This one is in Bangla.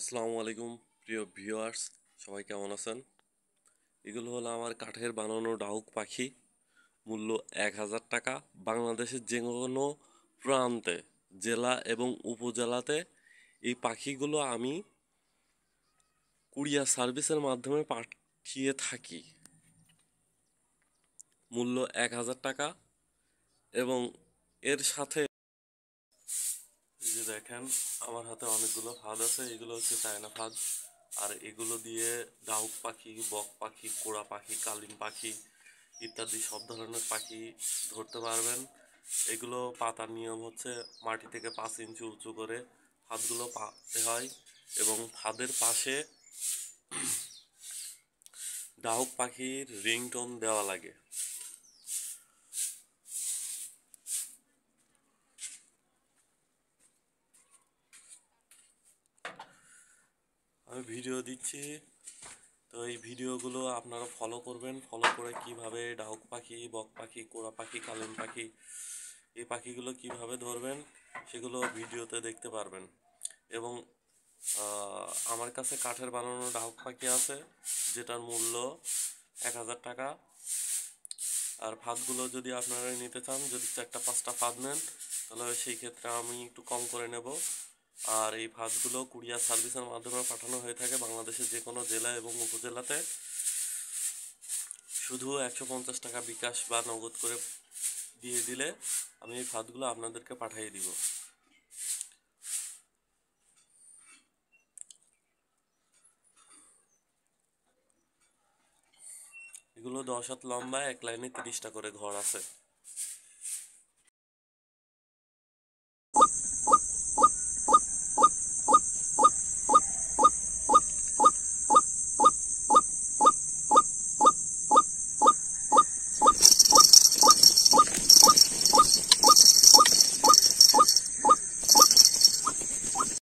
আসসালামু আলাইকুম প্রিয় ভিউয়ার্স সবাই কেমন আছেন এগুলো হলো আমার কাঠের বানানো ডাউক পাখি মূল্য এক হাজার টাকা বাংলাদেশের যে কোনো প্রান্তে জেলা এবং উপজেলাতে এই পাখিগুলো আমি কুরিয়ার সার্ভিসের মাধ্যমে পাঠিয়ে থাকি মূল্য এক হাজার টাকা এবং এর সাথে দেখেন আমার হাতে অনেকগুলো ফাঁদ আছে এগুলো হচ্ছে চায়না ফাঁদ আর এগুলো দিয়ে ডাউক পাখি বক পাখি কোড়া পাখি কালিম পাখি ইত্যাদি সব ধরনের পাখি ধরতে পারবেন এগুলো পাতার নিয়ম হচ্ছে মাটি থেকে পাঁচ ইঞ্চি উঁচু করে ফাঁদগুলো পাতে হয় এবং ফাঁদের পাশে ডাউক পাখির রিংটোন দেওয়া লাগে আমি ভিডিও দিচ্ছি তো এই ভিডিওগুলো আপনারা ফলো করবেন ফলো করে কিভাবে ডাউক পাখি বক পাখি কোড়া পাখি কালেম পাখি এই পাখিগুলো কিভাবে ধরবেন সেগুলো ভিডিওতে দেখতে পারবেন এবং আমার কাছে কাঠের বানানো ডাউক পাখি আছে যেটার মূল্য এক হাজার টাকা আর ফাঁদগুলো যদি আপনারা নিতে চান যদি চারটা পাঁচটা ফাঁদ নেন তাহলে সেই ক্ষেত্রে আমি একটু কম করে নেব আর এই ভাতগুলো কুরিয়ার সার্ভিসের মাধ্যমে পাঠানো হয়ে থাকে বাংলাদেশের যে কোনো জেলা এবং উপজেলাতে শুধু একশো পঞ্চাশ টাকা বিকাশ বা নগদ করে দিয়ে দিলে আমি এই ভাতগুলো আপনাদেরকে পাঠিয়ে দিব এগুলো দশ হাত লম্বায় এক লাইনে তিরিশটা করে ঘর আছে